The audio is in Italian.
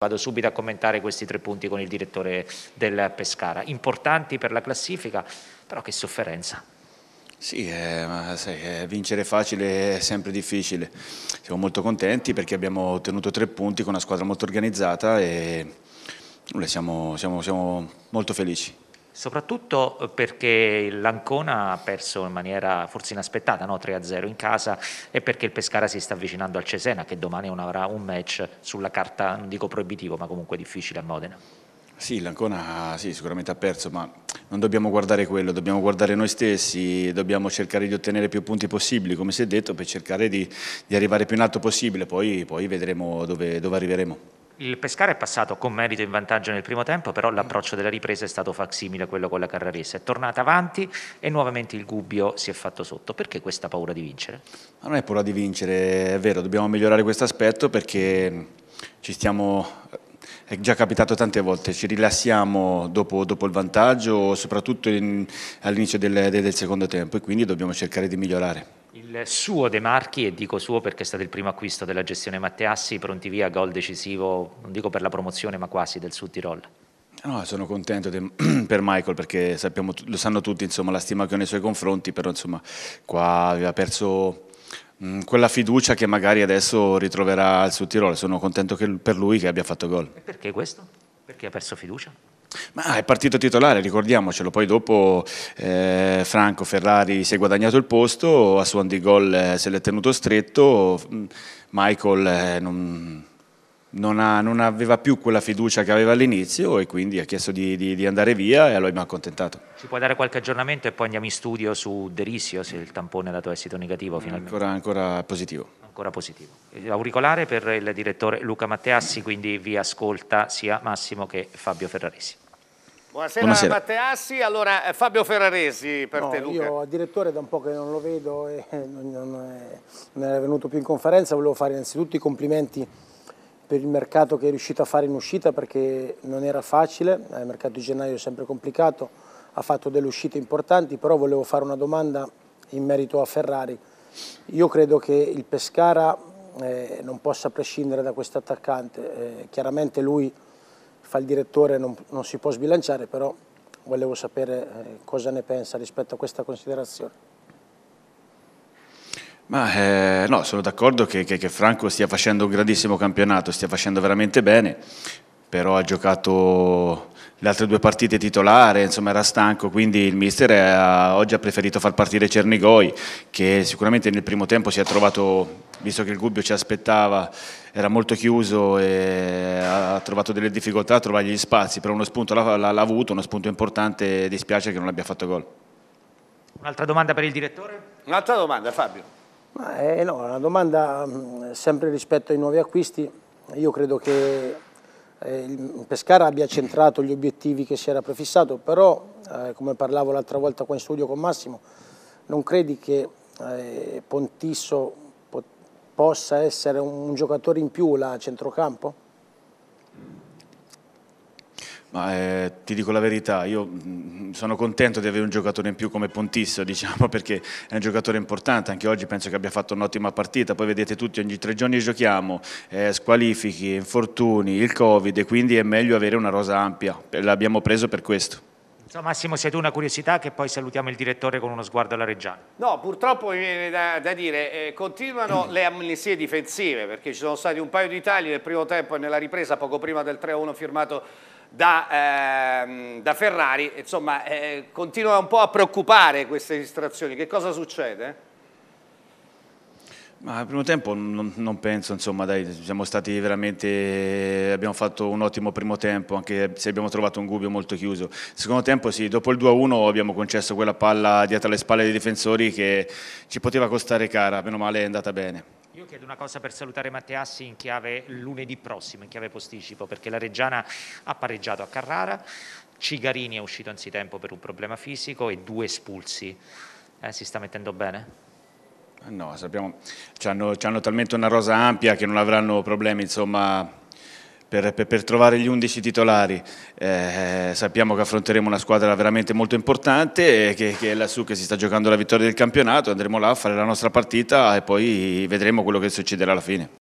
Vado subito a commentare questi tre punti con il direttore del Pescara, importanti per la classifica, però che sofferenza. Sì, eh, ma, sai, eh, vincere facile è sempre difficile. Siamo molto contenti perché abbiamo ottenuto tre punti con una squadra molto organizzata e siamo, siamo, siamo molto felici soprattutto eh, perché l'Ancona ha perso in maniera forse inaspettata, no? 3-0 in casa, e perché il Pescara si sta avvicinando al Cesena, che domani avrà un match sulla carta, non dico proibitivo, ma comunque difficile a Modena. Sì, l'Ancona sì, sicuramente ha perso, ma non dobbiamo guardare quello, dobbiamo guardare noi stessi, dobbiamo cercare di ottenere più punti possibili, come si è detto, per cercare di, di arrivare più in alto possibile, poi, poi vedremo dove, dove arriveremo. Il Pescara è passato con merito in vantaggio nel primo tempo, però l'approccio della ripresa è stato facsimile a quello con la Carrarese. È tornata avanti e nuovamente il Gubbio si è fatto sotto. Perché questa paura di vincere? Ma non è paura di vincere, è vero, dobbiamo migliorare questo aspetto perché ci stiamo è già capitato tante volte, ci rilassiamo dopo, dopo il vantaggio, soprattutto all'inizio del, del, secondo tempo e quindi dobbiamo cercare di migliorare. Il suo De Marchi, e dico suo perché è stato il primo acquisto della gestione Matteassi, pronti via, gol decisivo, non dico per la promozione ma quasi del Sud Tirol. No, sono contento de, per Michael perché sappiamo, lo sanno tutti insomma, la stima che ho nei suoi confronti, però insomma, qua aveva perso Mm, quella fiducia che magari adesso ritroverà al Sud Tirolo. Sono contento per lui che abbia fatto gol. E perché questo? Perché ha perso fiducia? Ma è partito titolare, ricordiamocelo, poi dopo eh, Franco Ferrari si è guadagnato il posto, a suon di gol eh, se l'è tenuto stretto, mm, Michael eh, non, non, ha, non, aveva più quella fiducia che aveva all'inizio e quindi ha chiesto di, di, di andare via e allora mi ha accontentato. Ci puoi dare qualche aggiornamento e poi andiamo in studio su Derisio se il tampone è dato esito negativo finalmente? Ancora, ancora positivo. Ancora positivo. Auricolare per il direttore Luca Matteassi, quindi vi ascolta sia Massimo che Fabio Ferraresi. Buonasera, Buonasera. Matteassi, allora eh, Fabio Ferraresi per no, te Luca. Io direttore da un po' che non lo vedo e non, non, è, non era venuto più in conferenza, volevo fare innanzitutto i complimenti per il mercato che è riuscito a fare in uscita perché non era facile, eh, il mercato di gennaio è sempre complicato, ha fatto delle uscite importanti, però volevo fare una domanda in merito a Ferrari. Io credo che il Pescara eh, non possa prescindere da questo attaccante, eh, chiaramente lui fa il direttore, non, non, si può sbilanciare, però volevo sapere eh, cosa ne pensa rispetto a questa considerazione. Ma eh, no, sono d'accordo che, che, che, Franco stia facendo un grandissimo campionato, stia facendo veramente bene, però ha giocato le altre due partite titolare, insomma era stanco, quindi il mister ha, oggi ha preferito far partire Cernigoi, che sicuramente nel primo tempo si è trovato, visto che il Gubbio ci aspettava, era molto chiuso e ha trovato delle difficoltà a trovare gli spazi, però uno spunto l'ha avuto, uno spunto importante, dispiace che non abbia fatto gol. Un'altra domanda per il direttore? Un'altra domanda Fabio. Eh, è, no, una domanda mm, sempre rispetto ai nuovi acquisti. Io credo che eh, il Pescara abbia centrato gli obiettivi che si era prefissato, però eh, come parlavo l'altra volta qua in studio con Massimo, non credi che eh, Pontisso po possa essere un, un giocatore in più là a centrocampo? Ma, eh, ti dico la verità, io mm, sono contento di avere un giocatore in più come Pontissio, diciamo, perché è un giocatore importante, anche oggi penso che abbia fatto un'ottima partita, poi vedete tutti, ogni tre giorni giochiamo, eh, squalifichi, infortuni, il Covid, quindi è meglio avere una rosa ampia, l'abbiamo preso per questo. So, Massimo, sei tu una curiosità che poi salutiamo il direttore con uno sguardo alla Reggiana. No, purtroppo mi viene da, da dire, eh, continuano mm. le amnesie difensive perché ci sono stati un paio di tagli nel primo tempo e nella ripresa poco prima del 3-1 firmato da, ehm, da, Ferrari. Insomma, eh, continua un po' a preoccupare queste distrazioni. Che cosa succede? Ma al primo tempo non, non penso, insomma, dai, siamo stati veramente, abbiamo fatto un ottimo primo tempo, anche se abbiamo trovato un Gubbio molto chiuso. Secondo tempo sì, dopo il 2-1 abbiamo concesso quella palla dietro le spalle dei difensori che ci poteva costare cara, meno male è andata bene. Io chiedo una cosa per salutare Matteassi in chiave lunedì prossimo, in chiave posticipo, perché la Reggiana ha pareggiato a Carrara, Cigarini è uscito anzitempo per un problema fisico e due espulsi. Eh, si sta mettendo bene? No, sappiamo, ci hanno, ci hanno, talmente una rosa ampia che non avranno problemi insomma, per, per, per, trovare gli 11 titolari. Eh, sappiamo che affronteremo una squadra veramente molto importante, che, che, è lassù che si sta giocando la vittoria del campionato, andremo là a fare la nostra partita e poi vedremo quello che succederà alla fine.